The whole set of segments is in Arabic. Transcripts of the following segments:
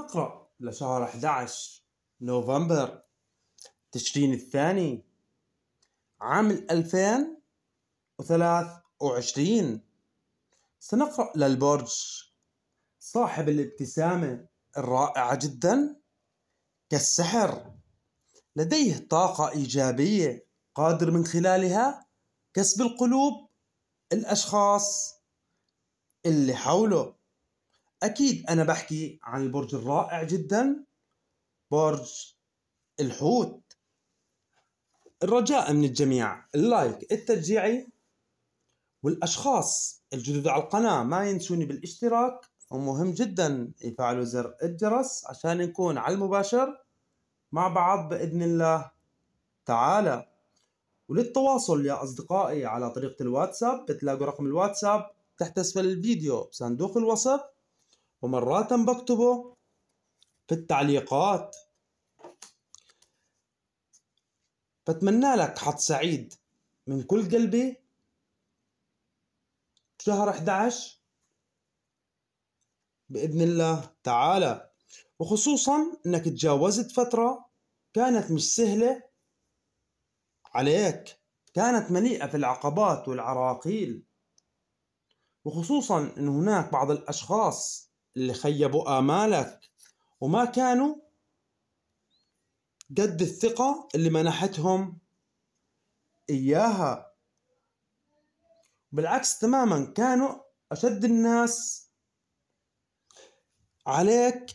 نقرأ لشهر 11 نوفمبر تشرين الثاني عام 2023 سنقرأ للبرج صاحب الابتسامة الرائعة جدا كالسحر لديه طاقة إيجابية قادر من خلالها كسب القلوب الأشخاص اللي حوله أكيد أنا بحكي عن البرج الرائع جدا برج الحوت الرجاء من الجميع اللايك التشجيعي والأشخاص الجدد على القناة ما ينسوني بالاشتراك ومهم جدا يفعلوا زر الجرس عشان نكون على المباشر مع بعض بإذن الله تعالى وللتواصل يا أصدقائي على طريقة الواتساب بتلاقوا رقم الواتساب تحت أسفل الفيديو بصندوق الوصف ومرات بكتبه في التعليقات بتمنى لك حظ سعيد من كل قلبي شهر 11 بإذن الله تعالى وخصوصا أنك تجاوزت فترة كانت مش سهلة عليك كانت مليئة في العقبات والعراقيل وخصوصا أن هناك بعض الأشخاص اللي خيبوا آمالك وما كانوا قد الثقة اللي منحتهم إياها بالعكس تماما كانوا أشد الناس عليك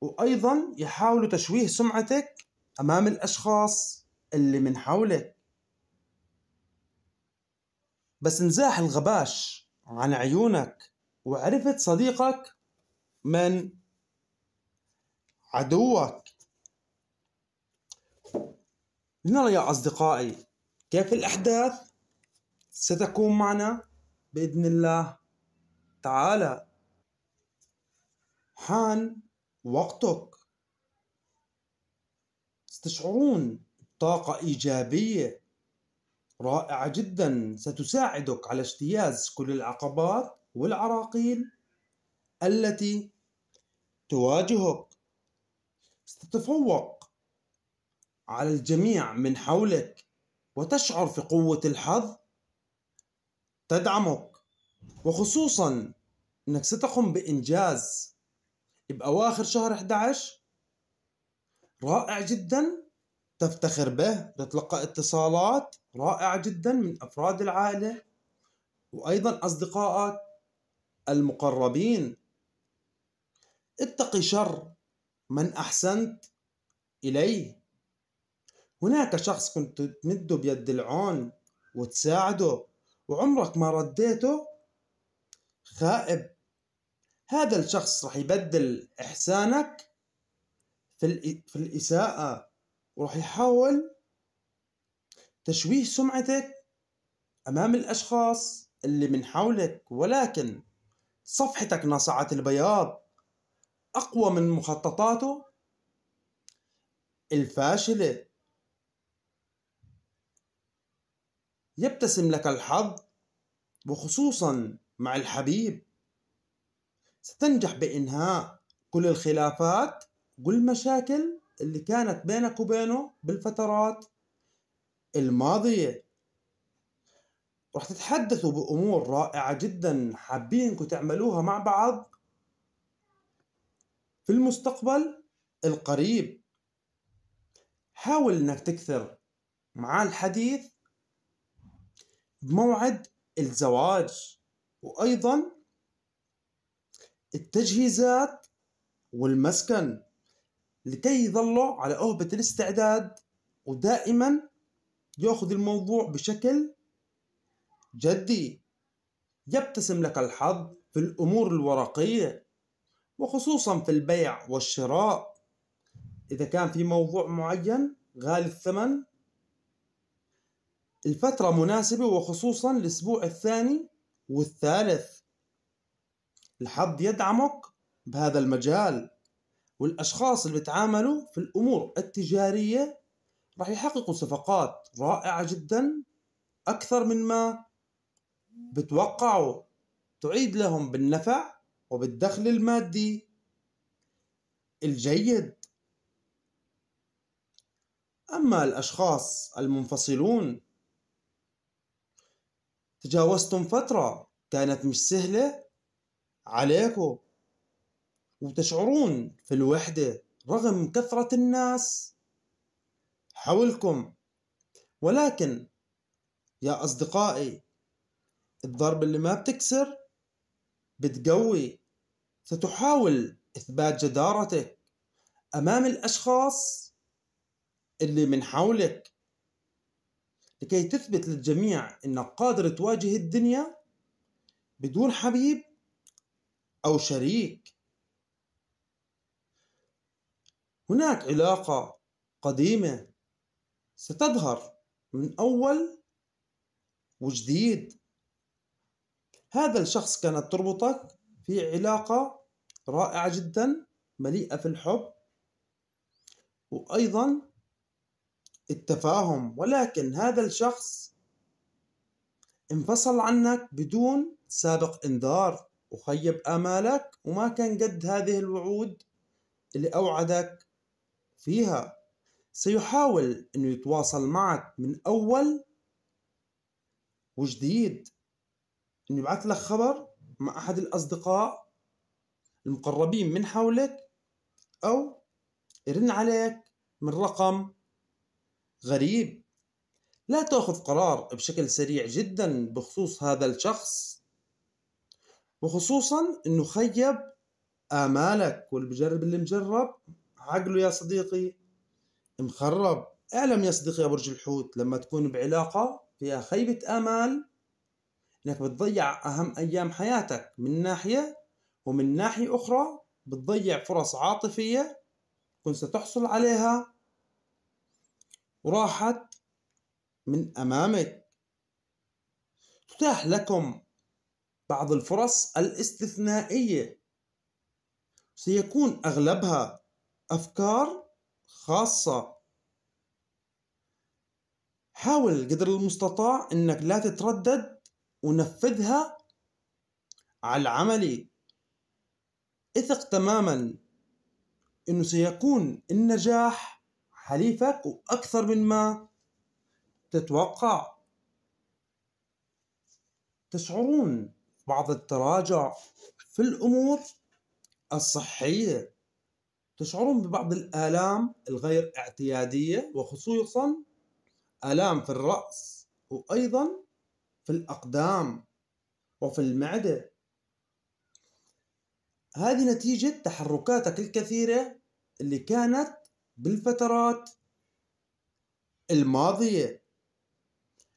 وأيضا يحاولوا تشويه سمعتك أمام الأشخاص اللي من حولك بس انزاح الغباش عن عيونك وعرفت صديقك من عدوك لنرى يا أصدقائي كيف الأحداث ستكون معنا بإذن الله تعالى حان وقتك ستشعرون طاقة إيجابية رائعة جدا ستساعدك على اجتياز كل العقبات والعراقيل التي تواجهك ستتفوق على الجميع من حولك وتشعر في قوة الحظ تدعمك وخصوصا انك ستقوم بانجاز باواخر شهر 11 رائع جدا تفتخر به تتلقى اتصالات رائعة جدا من افراد العائلة وايضا اصدقائك المقربين اتق شر من أحسنت إليه هناك شخص كنت تمده بيد العون وتساعده وعمرك ما رديته خائب هذا الشخص رح يبدل إحسانك في, في الإساءة ورح يحاول تشويه سمعتك أمام الأشخاص اللي من حولك ولكن صفحتك ناصعة البياض أقوى من مخططاته الفاشلة يبتسم لك الحظ وخصوصا مع الحبيب ستنجح بإنهاء كل الخلافات والمشاكل اللي كانت بينك وبينه بالفترات الماضية رح تتحدثوا بأمور رائعة جدا حابين انكم تعملوها مع بعض في المستقبل القريب حاول انك تكثر مع الحديث بموعد الزواج وايضا التجهيزات والمسكن لكي يظلوا على أهبة الاستعداد ودائما ياخذ الموضوع بشكل جدي يبتسم لك الحظ في الأمور الورقية وخصوصا في البيع والشراء إذا كان في موضوع معين غالي الثمن الفترة مناسبة وخصوصا الأسبوع الثاني والثالث الحظ يدعمك بهذا المجال والأشخاص اللي بتعاملوا في الأمور التجارية راح يحققوا صفقات رائعة جدا أكثر من ما بتوقعوا تعيد لهم بالنفع وبالدخل المادي الجيد أما الأشخاص المنفصلون تجاوزتم فترة كانت مش سهلة عليكم وتشعرون في الوحدة رغم كثرة الناس حولكم ولكن يا أصدقائي الضرب اللي ما بتكسر بتقوي ستحاول إثبات جدارتك أمام الأشخاص اللي من حولك لكي تثبت للجميع أنك قادر تواجه الدنيا بدون حبيب أو شريك هناك علاقة قديمة ستظهر من أول وجديد هذا الشخص كانت تربطك في علاقة رائعة جدا مليئة في الحب وأيضا التفاهم ولكن هذا الشخص انفصل عنك بدون سابق انذار وخيب آمالك وما كان قد هذه الوعود اللي أوعدك فيها سيحاول أنه يتواصل معك من أول وجديد انه يبعث لك خبر مع أحد الأصدقاء المقربين من حولك أو يرن عليك من رقم غريب لا تأخذ قرار بشكل سريع جدا بخصوص هذا الشخص وخصوصا أنه خيب آمالك والمجرب اللي مجرب عقله يا صديقي مخرب اعلم يا صديقي يا برج الحوت لما تكون بعلاقة فيها خيبة آمال انك بتضيع اهم ايام حياتك من ناحية ومن ناحية اخرى بتضيع فرص عاطفية كنت ستحصل عليها وراحت من امامك تتاح لكم بعض الفرص الاستثنائية سيكون اغلبها افكار خاصة حاول قدر المستطاع انك لا تتردد ونفذها على العمل اثق تماما انه سيكون النجاح حليفك واكثر من ما تتوقع تشعرون بعض التراجع في الامور الصحيه تشعرون ببعض الالام الغير اعتياديه وخصوصا الام في الراس وايضا في الأقدام وفي المعدة هذه نتيجة تحركاتك الكثيرة اللي كانت بالفترات الماضية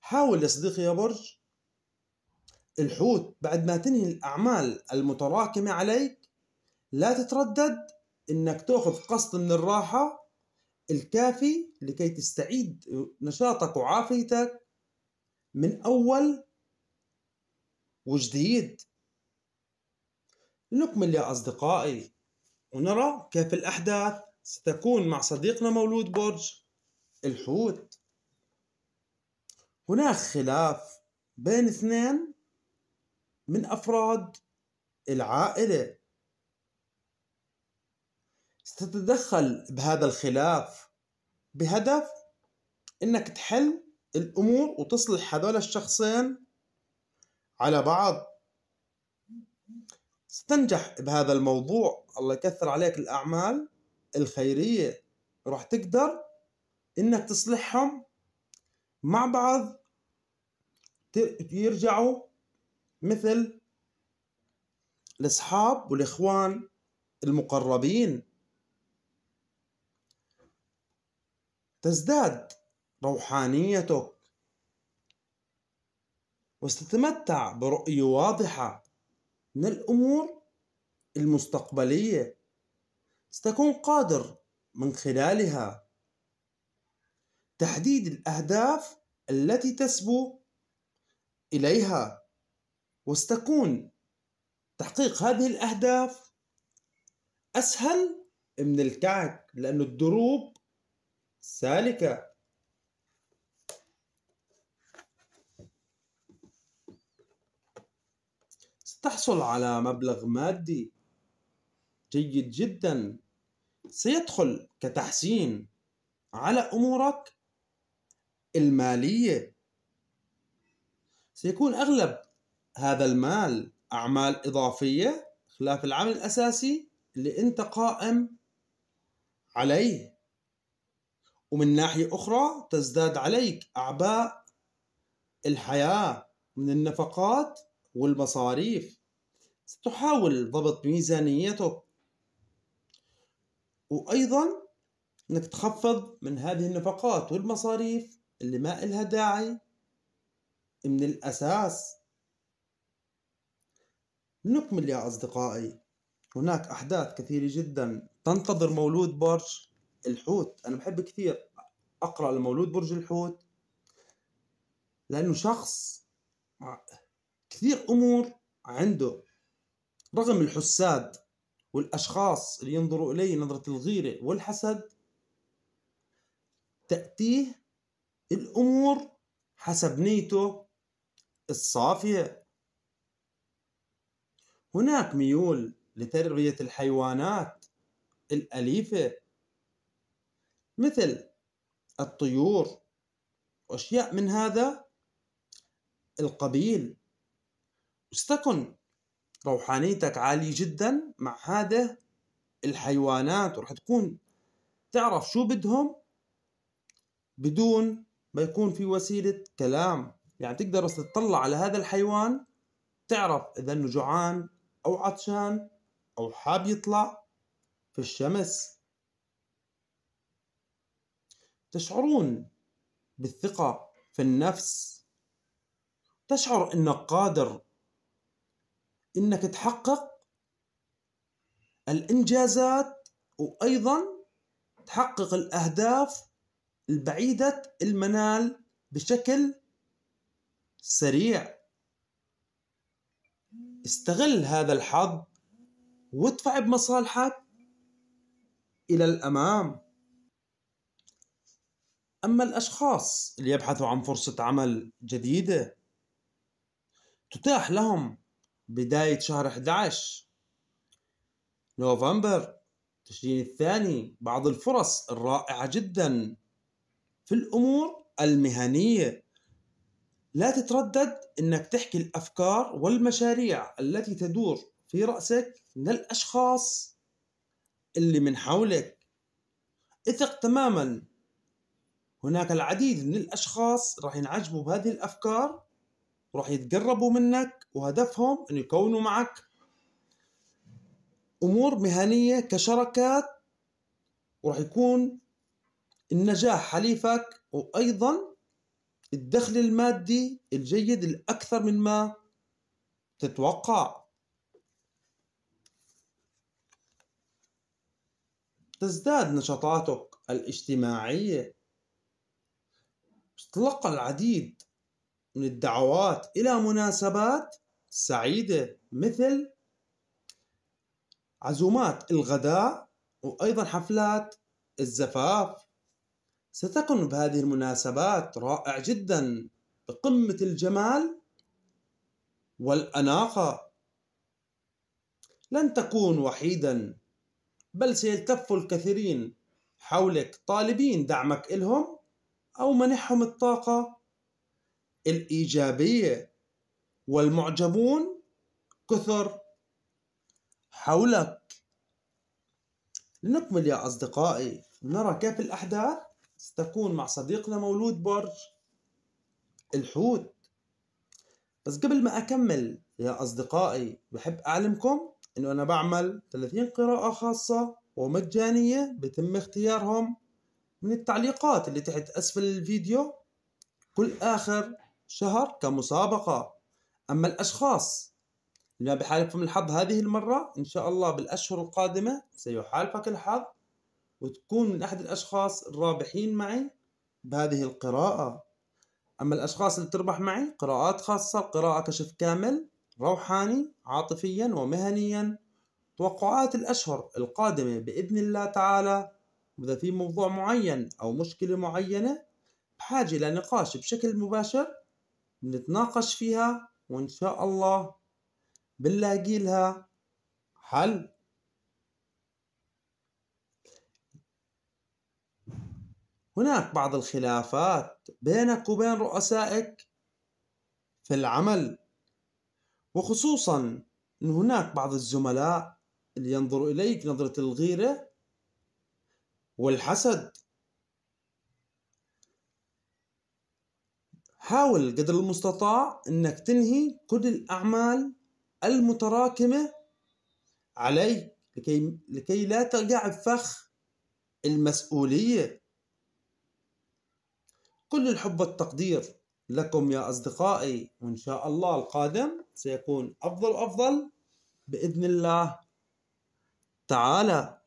حاول يا صديقي يا برج الحوت بعد ما تنهي الأعمال المتراكمة عليك لا تتردد إنك تأخذ قسط من الراحة الكافي لكي تستعيد نشاطك وعافيتك من أول وجديد لنكمل يا أصدقائي ونرى كيف الأحداث ستكون مع صديقنا مولود برج الحوت هناك خلاف بين اثنين من أفراد العائلة ستتدخل بهذا الخلاف بهدف انك تحل الامور وتصلح هذول الشخصين على بعض ستنجح بهذا الموضوع الله يكثر عليك الاعمال الخيريه راح تقدر انك تصلحهم مع بعض يرجعوا مثل الاصحاب والاخوان المقربين تزداد روحانيتك وستتمتع برؤية واضحة من الأمور المستقبلية ستكون قادر من خلالها تحديد الأهداف التي تسبو إليها وستكون تحقيق هذه الأهداف أسهل من الكعك لأن الدروب سالكة تحصل على مبلغ مادي جيد جدا سيدخل كتحسين على امورك الماليه سيكون اغلب هذا المال اعمال اضافيه خلاف العمل الاساسي اللي انت قائم عليه ومن ناحيه اخرى تزداد عليك اعباء الحياه من النفقات والمصاريف ستحاول ضبط ميزانيتك وأيضا أنك تخفض من هذه النفقات والمصاريف اللي ما إلها داعي من الأساس نكمل يا أصدقائي هناك أحداث كثيرة جدا تنتظر مولود برج الحوت أنا بحب كثير أقرأ لمولود برج الحوت لأنه شخص كثير امور عنده رغم الحساد والاشخاص اللي ينظروا اليه نظره الغيره والحسد تاتيه الامور حسب نيته الصافيه هناك ميول لتربيه الحيوانات الاليفه مثل الطيور واشياء من هذا القبيل استكن روحانيتك عالية جدا مع هذا الحيوانات ورح تكون تعرف شو بدهم بدون ما يكون في وسيلة كلام يعني تقدر بس تطلع على هذا الحيوان تعرف إذا إنه جوعان أو عطشان أو حاب يطلع في الشمس تشعرون بالثقة في النفس تشعر إنك قادر انك تحقق الانجازات وايضا تحقق الاهداف البعيده المنال بشكل سريع استغل هذا الحظ وادفع بمصالحك الى الامام اما الاشخاص اللي يبحثوا عن فرصه عمل جديده تتاح لهم بداية شهر 11 نوفمبر تشرين الثاني بعض الفرص الرائعة جدا في الأمور المهنية لا تتردد أنك تحكي الأفكار والمشاريع التي تدور في رأسك للأشخاص اللي من حولك اثق تماما هناك العديد من الأشخاص راح ينعجبوا بهذه الأفكار راح يتقربوا منك وهدفهم أن يكونوا معك أمور مهنية كشركات وراح يكون النجاح حليفك وأيضا الدخل المادي الجيد الأكثر من ما تتوقع تزداد نشاطاتك الاجتماعية تتلقى العديد من الدعوات إلى مناسبات سعيدة مثل عزومات الغداء وأيضا حفلات الزفاف ستكون بهذه المناسبات رائع جدا بقمة الجمال والأناقة لن تكون وحيدا بل سيلتف الكثيرين حولك طالبين دعمك إلهم أو منحهم الطاقة الإيجابية والمعجبون كثر حولك لنكمل يا أصدقائي نرى كيف الأحداث ستكون مع صديقنا مولود برج الحوت بس قبل ما أكمل يا أصدقائي بحب أعلمكم أنه أنا بعمل 30 قراءة خاصة ومجانية بتم اختيارهم من التعليقات اللي تحت أسفل الفيديو كل آخر شهر كمسابقة أما الأشخاص لما بحالفهم الحظ هذه المرة إن شاء الله بالأشهر القادمة سيحالفك الحظ وتكون من أحد الأشخاص الرابحين معي بهذه القراءة أما الأشخاص اللي تربح معي قراءات خاصة قراءة كشف كامل روحاني عاطفيا ومهنيا توقعات الأشهر القادمة بإذن الله تعالى وإذا في موضوع معين أو مشكلة معينة بحاجة إلى نقاش بشكل مباشر نتناقش فيها وإن شاء الله بنلاقي لها حل هناك بعض الخلافات بينك وبين رؤسائك في العمل وخصوصا أن هناك بعض الزملاء اللي ينظروا إليك نظرة الغيرة والحسد حاول قدر المستطاع انك تنهي كل الاعمال المتراكمه عليك لكي لكي لا ترجع بفخ المسؤوليه كل الحب والتقدير لكم يا اصدقائي وان شاء الله القادم سيكون افضل افضل باذن الله تعالى